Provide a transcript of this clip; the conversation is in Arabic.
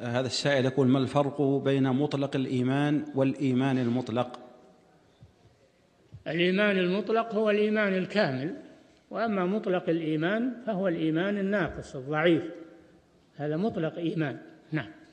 هذا السائل يقول ما الفرق بين مطلق الإيمان والإيمان المطلق الإيمان المطلق هو الإيمان الكامل وأما مطلق الإيمان فهو الإيمان الناقص الضعيف هذا مطلق إيمان نعم